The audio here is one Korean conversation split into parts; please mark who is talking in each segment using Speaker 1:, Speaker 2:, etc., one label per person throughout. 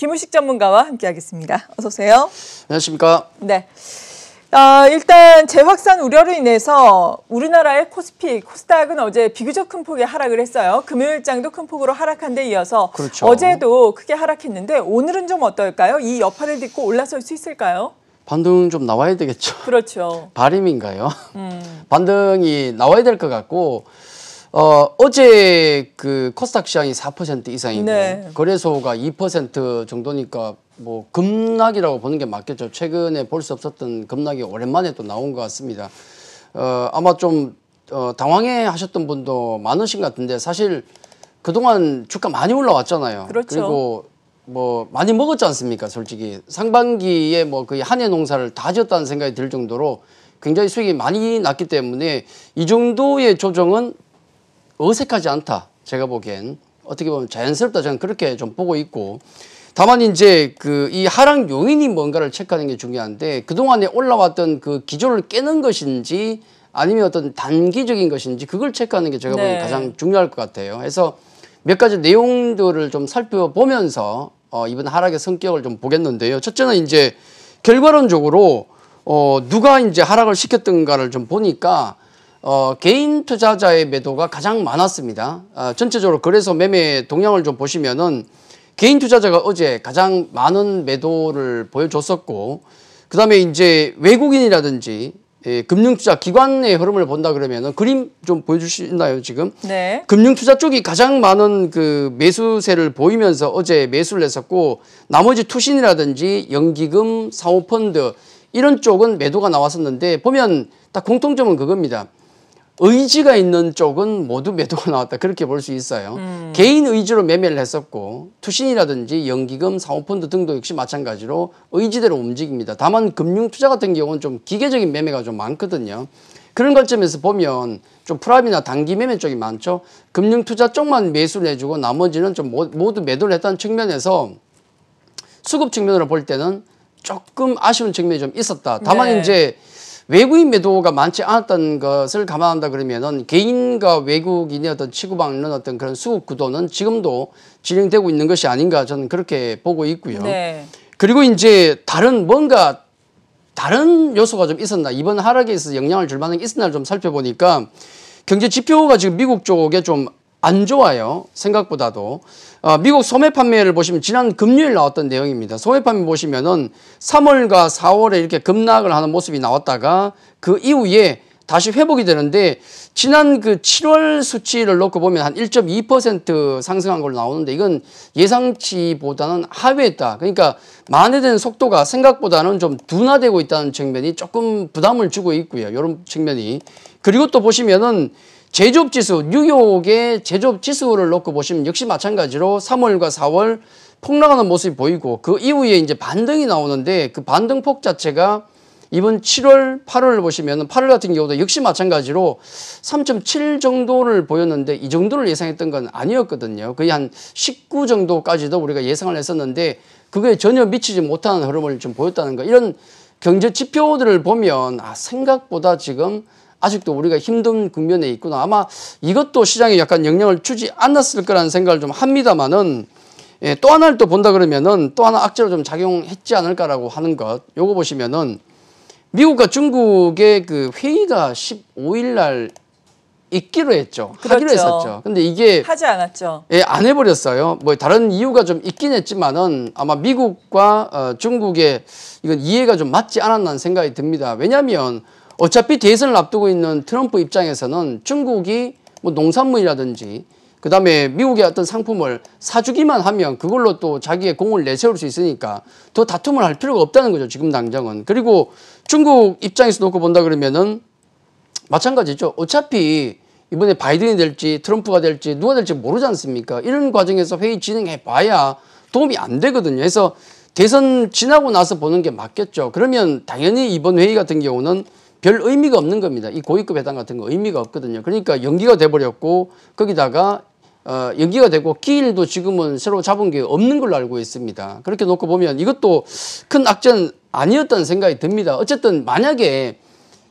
Speaker 1: 김우식 전문가와 함께하겠습니다. 어서 오세요. 안녕하십니까. 네. 아, 일단 재확산 우려로 인해서 우리나라의 코스피, 코스닥은 어제 비교적 큰 폭의 하락을 했어요. 금요일장도 큰 폭으로 하락한 데 이어서 그렇죠. 어제도 크게 하락했는데 오늘은 좀 어떨까요? 이 여파를 딛고 올라설 수 있을까요?
Speaker 2: 반등 좀 나와야 되겠죠.
Speaker 1: 그렇죠.
Speaker 2: 발음인가요? 음. 반등이 나와야 될 것 같고 어, 어제 그 코스닥 시장이 4% 이상이고 네. 거래소가 2% 정도니까 뭐 급락이라고 보는 게 맞겠죠. 최근에 볼 수 없었던 급락이 오랜만에 또 나온 것 같습니다. 어, 아마 좀 어, 당황해 하셨던 분도 많으신 것 같은데 사실 그동안 주가 많이 올라왔잖아요. 그렇죠. 그리고 뭐 많이 먹었지 않습니까? 솔직히 상반기에 뭐 거의 한해 농사를 다 지었다는 생각이 들 정도로 굉장히 수익이 많이 났기 때문에 이 정도의 조정은 어색하지 않다. 제가 보기엔 어떻게 보면 자연스럽다. 저는 그렇게 좀 보고 있고. 다만 이제 그 이 하락 요인이 뭔가를 체크하는 게 중요한데 그동안에 올라왔던 그 기조를 깨는 것인지 아니면 어떤 단기적인 것인지 그걸 체크하는 게 제가 네. 보기엔 가장 중요할 것 같아요. 그래서 몇 가지 내용들을 좀 살펴보면서 어, 이번 하락의 성격을 좀 보겠는데요. 첫째는 이제 결과론적으로 어, 누가 이제 하락을 시켰던가를 좀 보니까 어, 개인 투자자의 매도가 가장 많았습니다. 아, 전체적으로 그래서 매매 동향을 좀 보시면은 개인 투자자가 어제 가장 많은 매도를 보여줬었고 그 다음에 이제 외국인이라든지 예, 금융투자 기관의 흐름을 본다 그러면은 그림 좀 보여주시나요 지금? 네. 금융투자 쪽이 가장 많은 그 매수세를 보이면서 어제 매수를 했었고 나머지 투신이라든지 연기금, 사모펀드 이런 쪽은 매도가 나왔었는데 보면 딱 공통점은 그겁니다. 의지가 있는 쪽은 모두 매도가 나왔다 그렇게 볼 수 있어요. 음. 개인 의지로 매매를 했었고 투신이라든지 연기금, 사모펀드 등도 역시 마찬가지로 의지대로 움직입니다. 다만 금융투자 같은 경우는 좀 기계적인 매매가 좀 많거든요. 그런 관점에서 보면 좀 프랍이나 단기 매매 쪽이 많죠. 금융투자 쪽만 매수를 해주고 나머지는 좀 모두 매도를 했다는 측면에서 수급 측면으로 볼 때는 조금 아쉬운 측면이 좀 있었다. 다만 네. 이제 외국인 매도가 많지 않았던 것을 감안한다 그러면은 개인과 외국인의 어떤 치고받는 어떤 그런 수급 구도는 지금도 진행되고 있는 것이 아닌가 저는 그렇게 보고 있고요. 네. 그리고 이제 다른 뭔가 다른 요소가 좀 있었나 이번 하락에 있어서 영향을 줄 만한 게 있었나 좀 살펴보니까 경제 지표가 지금 미국 쪽에 좀안 좋아요. 생각보다도. 어, 미국 소매 판매를 보시면 지난 금요일 나왔던 내용입니다. 소매 판매 보시면은 3월과 4월에 이렇게 급락을 하는 모습이 나왔다가 그 이후에 다시 회복이 되는데 지난 그 7월 수치를 놓고 보면 한 1.2% 상승한 걸로 나오는데 이건 예상치보다는 하회했다. 그러니까 만회된 속도가 생각보다는 좀 둔화되고 있다는 측면이 조금 부담을 주고 있고요. 이런 측면이. 그리고 또 보시면은 제조업 지수, 뉴욕의 제조업 지수를 놓고 보시면 역시 마찬가지로 3월과 4월 폭락하는 모습이 보이고 그 이후에 이제 반등이 나오는데 그 반등폭 자체가 이번 7월, 8월을 보시면 8월 같은 경우도 역시 마찬가지로 3.7 정도를 보였는데 이 정도를 예상했던 건 아니었거든요. 거의 한 19 정도까지도 우리가 예상을 했었는데 그게 전혀 미치지 못하는 흐름을 좀 보였다는 거. 이런 경제 지표들을 보면 아 생각보다 지금 아직도 우리가 힘든 국면에 있구나. 아마 이것도 시장에 약간 영향을 주지 않았을 거라는 생각을 좀 합니다만은 예, 또 하나를 또 본다 그러면은 또 하나 악재로 좀 작용했지 않을까라고 하는 것. 요거 보시면은 미국과 중국의 그 회의가 15일 날 있기로 했죠. 그렇죠. 하기로 했었죠. 근데 이게
Speaker 1: 하지 않았죠.
Speaker 2: 예, 안 해버렸어요. 뭐 다른 이유가 좀 있긴 했지만은 아마 미국과 어, 중국의 이건 이해가 좀 맞지 않았나 생각이 듭니다. 왜냐하면 어차피 대선을 앞두고 있는 트럼프 입장에서는 중국이 뭐 농산물이라든지 그다음에 미국의 어떤 상품을 사주기만 하면 그걸로 또 자기의 공을 내세울 수 있으니까 더 다툼을 할 필요가 없다는 거죠 지금 당장은 그리고 중국 입장에서 놓고 본다 그러면은 마찬가지죠 어차피 이번에 바이든이 될지 트럼프가 될지 누가 될지 모르지 않습니까 이런 과정에서 회의 진행해 봐야 도움이 안 되거든요 그래서 대선 지나고 나서 보는 게 맞겠죠 그러면 당연히 이번 회의 같은 경우는 별 의미가 없는 겁니다. 이 고위급 회담 같은 거 의미가 없거든요. 그러니까 연기가 돼버렸고 거기다가 어, 연기가 되고 기일도 지금은 새로 잡은 게 없는 걸로 알고 있습니다. 그렇게 놓고 보면 이것도 큰 악재는 아니었다는 생각이 듭니다. 어쨌든 만약에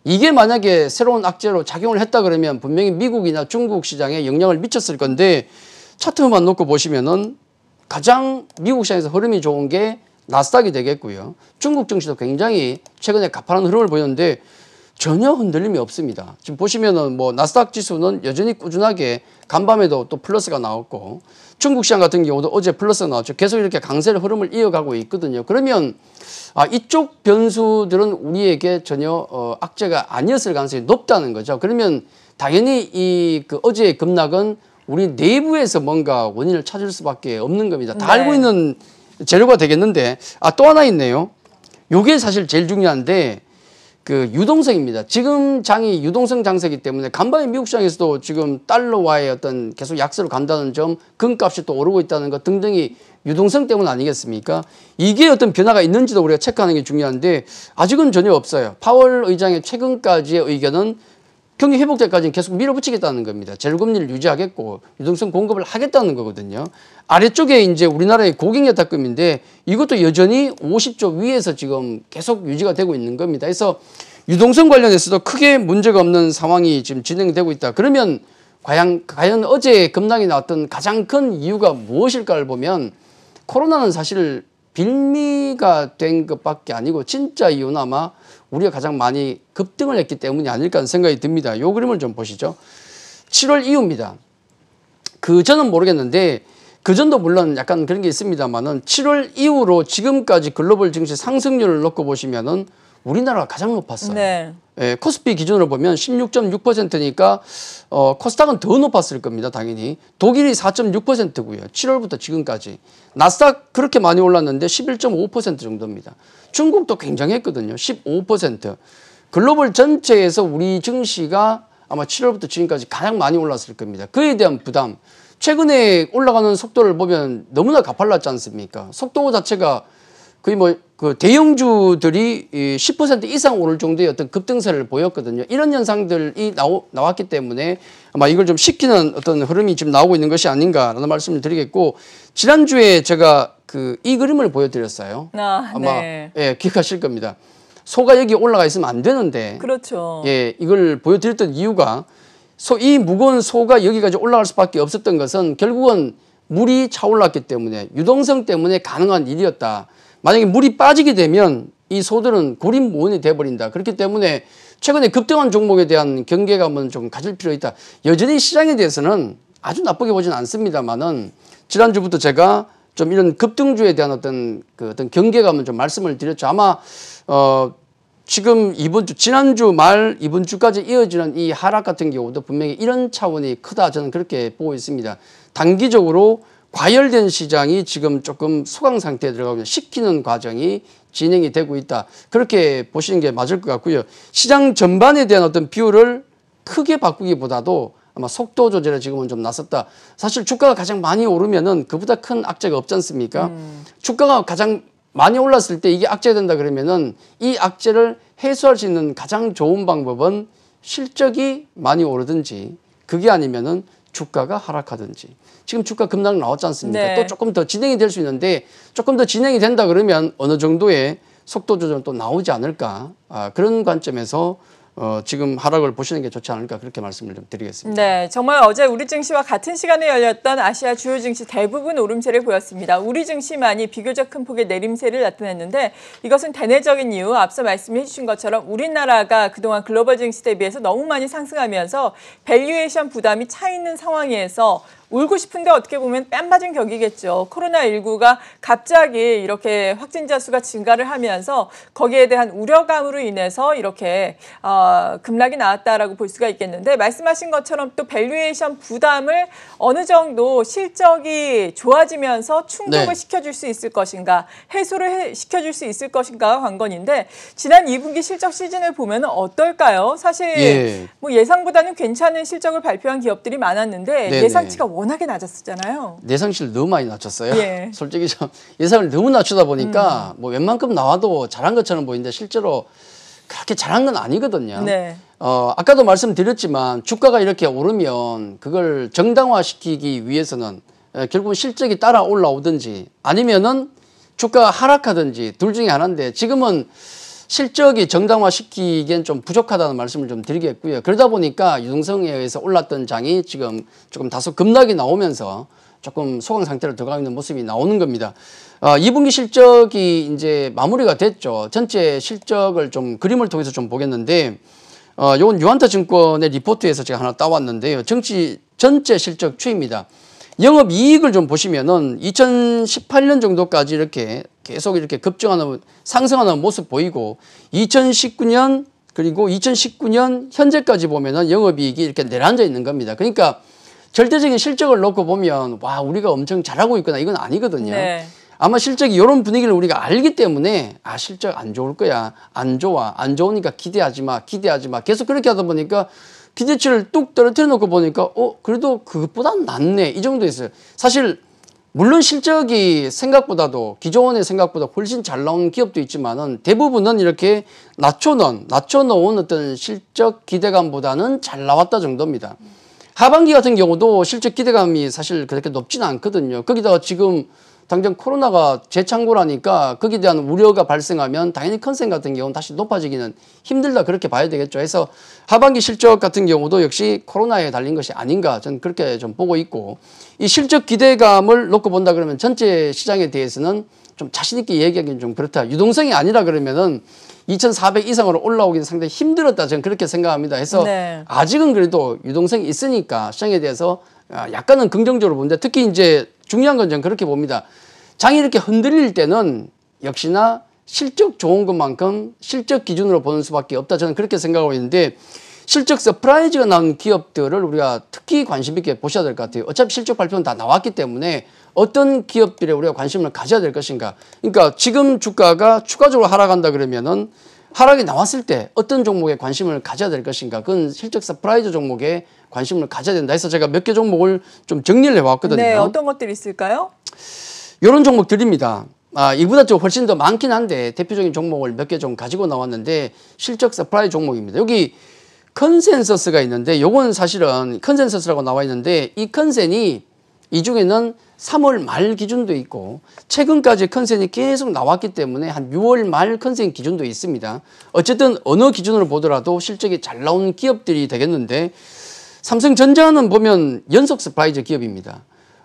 Speaker 2: 이게 만약에 새로운 악재로 작용을 했다 그러면 분명히 미국이나 중국 시장에 영향을 미쳤을 건데 차트만 놓고 보시면은 가장 미국 시장에서 흐름이 좋은 게 나스닥이 되겠고요. 중국 증시도 굉장히 최근에 가파른 흐름을 보였는데 전혀 흔들림이 없습니다. 지금 보시면은 뭐 나스닥 지수는 여전히 꾸준하게 간밤에도 또 플러스가 나왔고 중국 시장 같은 경우도 어제 플러스가 나왔죠. 계속 이렇게 강세를 흐름을 이어가고 있거든요. 그러면 아 이쪽 변수들은 우리에게 전혀 어 악재가 아니었을 가능성이 높다는 거죠. 그러면 당연히 이 그 어제의 급락은 우리 내부에서 뭔가 원인을 찾을 수밖에 없는 겁니다. 다 네. 알고 있는 재료가 되겠는데 아 또 하나 있네요. 요게 사실 제일 중요한데 그 유동성입니다. 지금 장이 유동성 장세기 때문에 간밤에 미국 시장에서도 지금 달러와의 어떤 계속 약세로 간다는 점, 금값이 또 오르고 있다는 것 등등이 유동성 때문 아니겠습니까? 이게 어떤 변화가 있는지도 우리가 체크하는 게 중요한데 아직은 전혀 없어요. 파월 의장의 최근까지의 의견은 경기 회복제까지는 계속 밀어붙이겠다는 겁니다. 재료금리를 유지하겠고 유동성 공급을 하겠다는 거거든요. 아래쪽에 이제 우리나라의 고객여탁금인데 이것도 여전히 50조 위에서 지금 계속 유지가 되고 있는 겁니다. 그래서 유동성 관련해서도 크게 문제가 없는 상황이 지금 진행되고 있다. 그러면 과연, 과연 어제 급락이 나왔던 가장 큰 이유가 무엇일까를 보면 코로나는 사실 빌미가 된 것밖에 아니고 진짜 이유는 아마 우리가 가장 많이 급등을 했기 때문이 아닐까 하는 생각이 듭니다. 요 그림을 좀 보시죠. 7월 이후입니다. 그 전은 모르겠는데 그 전도 물론 약간 그런 게 있습니다만은 7월 이후로 지금까지 글로벌 증시 상승률을 놓고 보시면은 우리나라가 가장 높았어요. 네. 예, 코스피 기준으로 보면 16.6%니까 어, 코스닥은 더 높았을 겁니다. 당연히. 독일이 4.6%고요. 7월부터 지금까지. 나스닥 그렇게 많이 올랐는데 11.5% 정도입니다. 중국도 굉장했거든요. 15%. 글로벌 전체에서 우리 증시가 아마 7월부터 지금까지 가장 많이 올랐을 겁니다. 그에 대한 부담. 최근에 올라가는 속도를 보면 너무나 가팔랐지 않습니까? 속도 자체가 거의 뭐그 대형주들이 10% 이상 오를 정도의 어떤 급등세를 보였거든요. 이런 현상들이 나오, 나왔기 때문에 아마 이걸 좀 시키는 어떤 흐름이 지금 나오고 있는 것이 아닌가라는 말씀을 드리겠고 지난주에 제가 그 이 그림을 보여드렸어요.
Speaker 1: 아, 마 네.
Speaker 2: 예, 기억하실 겁니다. 소가 여기 올라가 있으면 안 되는데
Speaker 1: 그렇죠.
Speaker 2: 예, 이걸 보여드렸던 이유가 소, 이 무거운 소가 여기까지 올라갈 수밖에 없었던 것은 결국은 물이 차올랐기 때문에 유동성 때문에 가능한 일이었다. 만약에 물이 빠지게 되면 이 소들은 고립모원이 돼버린다. 그렇기 때문에 최근에 급등한 종목에 대한 경계감은 좀 가질 필요 있다. 여전히 시장에 대해서는 아주 나쁘게 보진 않습니다만은 지난주부터 제가 좀 이런 급등주에 대한 어떤 그 어떤 경계감은 좀 말씀을 드렸죠. 아마 어 지금 이번 주 지난주 말 이번 주까지 이어지는 이 하락 같은 경우도 분명히 이런 차원이 크다 저는 그렇게 보고 있습니다. 단기적으로 과열된 시장이 지금 조금 수강 상태에 들어가고 시키는 과정이 진행이 되고 있다. 그렇게 보시는 게 맞을 것 같고요. 시장 전반에 대한 어떤 비율을 크게 바꾸기보다도 아마 속도 조절에 지금은 좀 나섰다. 사실 주가가 가장 많이 오르면은 그보다 큰 악재가 없지 않습니까? 음. 주가가 가장 많이 올랐을 때 이게 악재된다 그러면은 이 악재를 해소할 수 있는 가장 좋은 방법은 실적이 많이 오르든지 그게 아니면은 주가가 하락하든지 지금 주가 급락 나왔지 않습니까? 네. 또 조금 더 진행이 될 수 있는데 조금 더 진행이 된다 그러면 어느 정도의 속도 조절 또 나오지 않을까 아, 그런 관점에서 어, 지금 하락을 보시는 게 좋지 않을까 그렇게 말씀을 좀 드리겠습니다.
Speaker 1: 네, 정말 어제 우리 증시와 같은 시간에 열렸던 아시아 주요 증시 대부분 오름세를 보였습니다. 우리 증시만이 비교적 큰 폭의 내림세를 나타냈는데 이것은 대내적인 이유 앞서 말씀해 주신 것처럼 우리나라가 그동안 글로벌 증시 대비해서 너무 많이 상승하면서 밸류에이션 부담이 차 있는 상황에서 울고 싶은데 어떻게 보면 뺨맞은 격이겠죠. 코로나19가 갑자기 이렇게 확진자 수가 증가를 하면서 거기에 대한 우려감으로 인해서 이렇게 어, 급락이 나왔다라고 볼 수가 있겠는데 말씀하신 것처럼 또 밸류에이션 부담을 어느 정도 실적이 좋아지면서 충족을 네. 시켜줄 수 있을 것인가 해소를 해, 시켜줄 수 있을 것인가 관건인데 지난 2분기 실적 시즌을 보면 어떨까요? 사실 예. 뭐 예상보다는 괜찮은 실적을 발표한 기업들이 많았는데 네, 예상치가 워낙에 낮았었잖아요.
Speaker 2: 내성실 를 너무 많이 낮췄어요. 예. 솔직히 좀 예상을 너무 낮추다 보니까 음. 뭐 웬만큼 나와도 잘한 것처럼 보이는데 실제로 그렇게 잘한 건 아니거든요. 네. 어, 아까도 말씀드렸지만 주가가 이렇게 오르면 그걸 정당화시키기 위해서는 예, 결국 은 실적이 따라 올라오든지 아니면은 주가가 하락하든지 둘 중에 하나인데 지금은 실적이 정당화시키기엔 좀 부족하다는 말씀을 좀 드리겠고요. 그러다 보니까 유동성에 의해서 올랐던 장이 지금 조금 다소 급락이 나오면서 조금 소강 상태로 들어가 있는 모습이 나오는 겁니다. 어, 아, 2분기 실적이 이제 마무리가 됐죠. 전체 실적을 좀 그림을 통해서 좀 보겠는데 어, 요건 유한타 증권의 리포트에서 제가 하나 따왔는데요. 정치 전체 실적 추입니다. 영업 이익을 좀 보시면은 2018년 정도까지 이렇게 계속 이렇게 급증하는 상승하는 모습 보이고 2019년 그리고 2019년 현재까지 보면은 영업 이익이 이렇게 내려앉아 있는 겁니다. 그러니까 절대적인 실적을 놓고 보면 와 우리가 엄청 잘하고 있구나 이건 아니거든요. 네. 아마 실적이 이런 분위기를 우리가 알기 때문에 아 실적 안 좋을 거야 안 좋아 안 좋으니까 기대하지 마 기대하지 마 계속 그렇게 하다 보니까 기대치를 뚝 떨어뜨려 놓고 보니까 어 그래도 그것보다 낫네 이 정도였어요. 사실 물론 실적이 생각보다도 기존의 생각보다 훨씬 잘 나온 기업도 있지만은 대부분은 이렇게 낮춰놓은 낮춰놓은 어떤 실적 기대감보다는 잘 나왔다 정도입니다. 하반기 같은 경우도 실적 기대감이 사실 그렇게 높지는 않거든요. 거기다가 지금 당장 코로나가 재창고라니까 거기에 대한 우려가 발생하면 당연히 컨셉 같은 경우는 다시 높아지기는 힘들다 그렇게 봐야 되겠죠. 그래서 하반기 실적 같은 경우도 역시 코로나에 달린 것이 아닌가 저는 그렇게 좀 보고 있고 이 실적 기대감을 놓고 본다 그러면 전체 시장에 대해서는 좀 자신있게 얘기하기는 좀 그렇다. 유동성이 아니라 그러면은 2,400 이상으로 올라오기는 상당히 힘들었다. 저는 그렇게 생각합니다. 해서 네. 아직은 그래도 유동성이 있으니까 시장에 대해서 아, 약간은 긍정적으로 본는데 특히 이제 중요한 건 저는 그렇게 봅니다. 장이 이렇게 흔들릴 때는 역시나 실적 좋은 것만큼 실적 기준으로 보는 수밖에 없다. 저는 그렇게 생각하고 있는데 실적 서프라이즈가 나온 기업들을 우리가 특히 관심 있게 보셔야 될 것 같아요. 어차피 실적 발표는 다 나왔기 때문에 어떤 기업들에 우리가 관심을 가져야 될 것인가. 그러니까 지금 주가가 추가적으로 하락한다 그러면은 하락이 나왔을 때 어떤 종목에 관심을 가져야 될 것인가 그건 실적 서프라이즈 종목에 관심을 가져야 된다 해서 제가 몇 개 종목을 좀 정리를 해왔거든요. 네, 어떤
Speaker 1: 것들이 있을까요?
Speaker 2: 이런 종목 들입니다 아, 이보다 좀 훨씬 더 많긴 한데 대표적인 종목을 몇 개 좀 가지고 나왔는데 실적 서프라이즈 종목입니다. 여기 컨센서스가 있는데 요건 사실은 컨센서스라고 나와 있는데 이 컨센이 이 중에는 3월 말 기준도 있고 최근까지 컨센이 계속 나왔기 때문에 한 6월 말 컨센 기준도 있습니다. 어쨌든 어느 기준으로 보더라도 실적이 잘 나온 기업들이 되겠는데 삼성전자는 보면 연속 스파이저 기업입니다.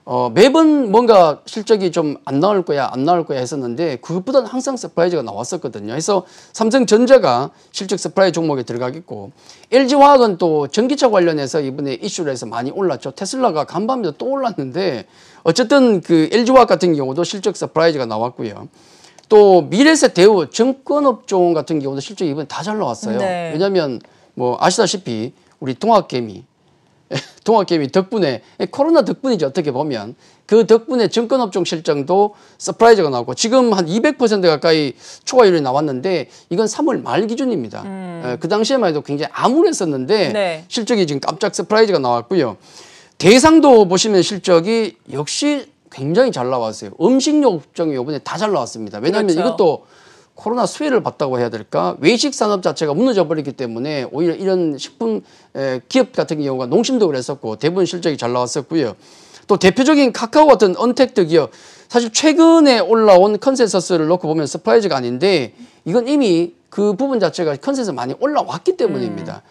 Speaker 2: 어, 매번 뭔가 실적이 좀 안 나올 거야 안 나올 거야 했었는데 그것보다는 항상 서프라이즈가 나왔었거든요. 그래서 삼성전자가 실적 서프라이즈 종목에 들어가겠고 LG화학은 또 전기차 관련해서 이번에 이슈를 해서 많이 올랐죠. 테슬라가 간밤에도 또 올랐는데 어쨌든 그 LG화학 같은 경우도 실적 서프라이즈가 나왔고요. 또 미래세 대우 증권업종 같은 경우도 실적 이번에 다 잘 나왔어요. 네. 왜냐하면 뭐 아시다시피 우리 동학개미 동학개미 덕분에 예, 코로나 덕분이지 어떻게 보면 그 덕분에 증권업종 실적도 서프라이즈가 나왔고 지금 한 200% 가까이 초과율이 나왔는데 이건 3월 말 기준입니다. 음. 예, 그 당시에만 해도 굉장히 암울했었는데 네. 실적이 지금 깜짝 서프라이즈가 나왔고요. 대상도 보시면 실적이 역시 굉장히 잘 나왔어요. 음식료 업종이 이번에 다 잘 나왔습니다. 왜냐하면 그렇죠. 이것도 코로나 수혜를 봤다고 해야 될까 외식 산업 자체가 무너져 버렸기 때문에 오히려 이런 식품 기업 같은 경우가 농심도 그랬었고 대부분 실적이 잘 나왔었고요 또 대표적인 카카오 같은 언택트 기업 사실 최근에 올라온 컨센서스를 놓고 보면 서프라이즈가 아닌데 이건 이미 그 부분 자체가 컨센서스 많이 올라왔기 때문입니다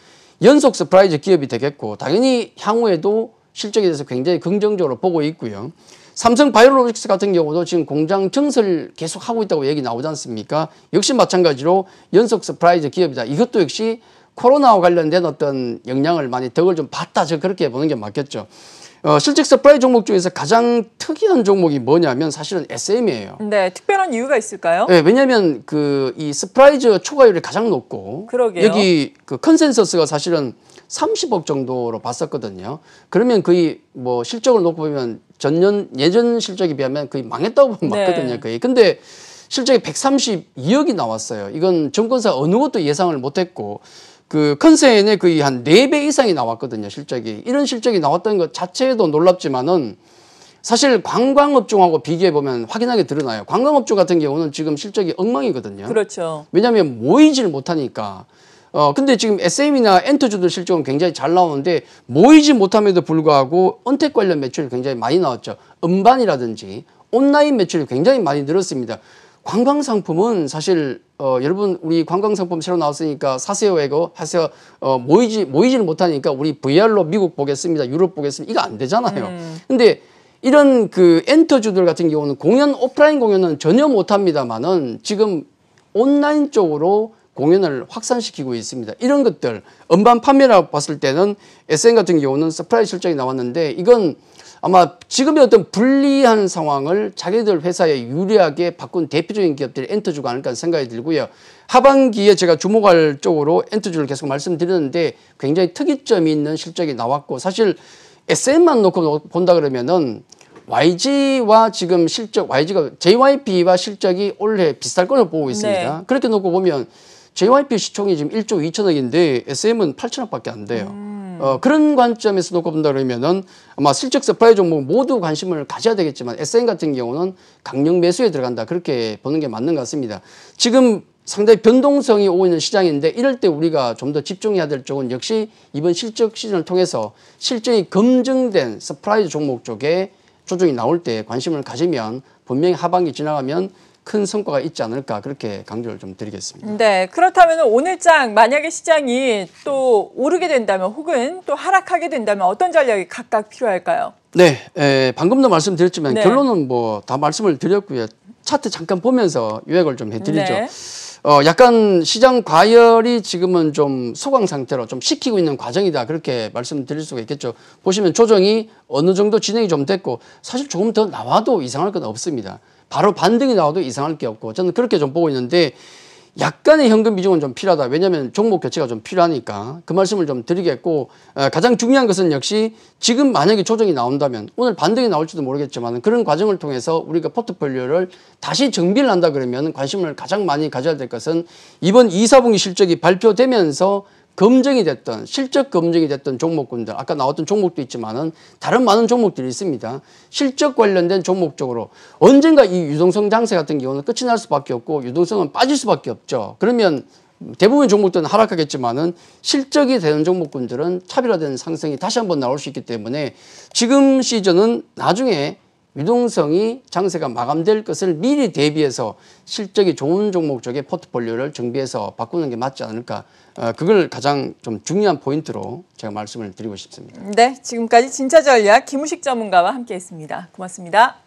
Speaker 2: 음. 연속 서프라이즈 기업이 되겠고 당연히 향후에도 실적에 대해서 굉장히 긍정적으로 보고 있고요. 삼성 바이오로직스 같은 경우도 지금 공장 증설 계속하고 있다고 얘기 나오지 않습니까? 역시 마찬가지로 연속 서프라이즈 기업이다. 이것도 역시 코로나와 관련된 어떤 영향을 많이 덕을 좀 봤다. 저 그렇게 보는 게 맞겠죠. 어, 실직 서프라이 종목 중에서 가장 특이한 종목이 뭐냐면 사실은 SM이에요.
Speaker 1: 네, 특별한 이유가 있을까요? 네,
Speaker 2: 왜냐하면 그 이 서프라이즈 초과율이 가장 높고 그러게요. 여기 그 컨센서스가 사실은 30억 정도로 봤었거든요. 그러면 거의 뭐 실적을 놓고 보면 전년 예전 실적에 비하면 거의 망했다고 보면 네. 맞거든요. 거의. 근데 실적이 132억이 나왔어요. 이건 증권사 어느 것도 예상을 못했고 그 컨세인의 거의 한 네 배 이상이 나왔거든요, 실적이. 이런 실적이 나왔던 것 자체도 놀랍지만은 사실 관광업종하고 비교해 보면 확인하게 드러나요. 관광업종 같은 경우는 지금 실적이 엉망이거든요.
Speaker 1: 그렇죠.
Speaker 2: 왜냐하면 모이질 못하니까. 어 근데 지금 SM이나 엔터주들 실적은 굉장히 잘 나오는데 모이지 못함에도 불구하고 은택 관련 매출이 굉장히 많이 나왔죠. 음반이라든지 온라인 매출이 굉장히 많이 늘었습니다. 관광 상품은 사실 어, 여러분 우리 관광 상품 새로 나왔으니까 사세요 이거 하세요 어, 모이지 모이지는 못하니까 우리 VR로 미국 보겠습니다 유럽 보겠습니다 이거 안 되잖아요. 음. 근데 이런 그 엔터주들 같은 경우는 공연 오프라인 공연은 전혀 못합니다만은 지금 온라인 쪽으로 공연을 확산시키고 있습니다. 이런 것들 음반 판매라고 봤을 때는 SN 같은 경우는 서프라이즈 실적이 나왔는데 이건 아마 지금의 어떤 불리한 상황을 자기들 회사에 유리하게 바꾼 대표적인 기업들이 엔터주가 아닐까 생각이 들고요. 하반기에 제가 주목할 쪽으로 엔터주를 계속 말씀드렸는데 굉장히 특이점이 있는 실적이 나왔고 사실 SM만 놓고 본다 그러면은 YG와 지금 실적, YG가 JYP와 실적이 올해 비슷할 거로 보고 있습니다. 네. 그렇게 놓고 보면 JYP 시총이 지금 1조 2천억인데 SM은 8천억밖에 안 돼요. 음. 어, 그런 관점에서 놓고 본다 그러면은 아마 실적 서프라이 종목 모두 관심을 가져야 되겠지만 SM 같은 경우는 강력 매수에 들어간다 그렇게 보는 게 맞는 것 같습니다. 지금 상당히 변동성이 오고 있는 시장인데 이럴 때 우리가 좀 더 집중해야 될 쪽은 역시 이번 실적 시즌을 통해서 실적이 검증된 서프라이즈 종목 쪽에 조정이 나올 때 관심을 가지면 분명히 하반기 지나가면 큰 성과가 있지 않을까 그렇게 강조를 좀 드리겠습니다.
Speaker 1: 네, 그렇다면 오늘장 만약에 시장이 또 오르게 된다면 혹은 또 하락하게 된다면 어떤 전략이 각각 필요할까요?
Speaker 2: 네, 에, 방금도 말씀드렸지만 네. 결론은 뭐 다 말씀을 드렸고요. 차트 잠깐 보면서 요약을 좀 해드리죠. 네. 어, 약간 시장 과열이 지금은 좀 소강 상태로 좀 식히고 있는 과정이다. 그렇게 말씀드릴 수가 있겠죠. 보시면 조정이 어느 정도 진행이 좀 됐고 사실 조금 더 나와도 이상할 건 없습니다. 바로 반등이 나와도 이상할 게 없고 저는 그렇게 좀 보고 있는데 약간의 현금 비중은 좀 필요하다. 왜냐하면 종목 교체가 좀 필요하니까 그 말씀을 좀 드리겠고 어, 가장 중요한 것은 역시 지금 만약에 조정이 나온다면 오늘 반등이 나올지도 모르겠지만 그런 과정을 통해서 우리가 포트폴리오를 다시 정비를 한다 그러면 관심을 가장 많이 가져야 될 것은 이번 2, 사분기 실적이 발표되면서 검증이 됐던 실적 검증이 됐던 종목군들 아까 나왔던 종목도 있지만은 다른 많은 종목들이 있습니다. 실적 관련된 종목 쪽으로 언젠가 이 유동성 장세 같은 경우는 끝이 날 수밖에 없고 유동성은 빠질 수밖에 없죠. 그러면 대부분 종목들은 하락하겠지만은 실적이 되는 종목군들은 차별화된 상승이 다시 한번 나올 수 있기 때문에 지금 시즌은 나중에 유동성이 장세가 마감될 것을 미리 대비해서 실적이 좋은 종목 쪽에 포트폴리오를 정비해서 바꾸는 게 맞지 않을까 어, 그걸 가장 좀 중요한 포인트로 제가 말씀을 드리고 싶습니다.
Speaker 1: 네, 지금까지 진짜 전략 김우식 전문가와 함께했습니다. 고맙습니다.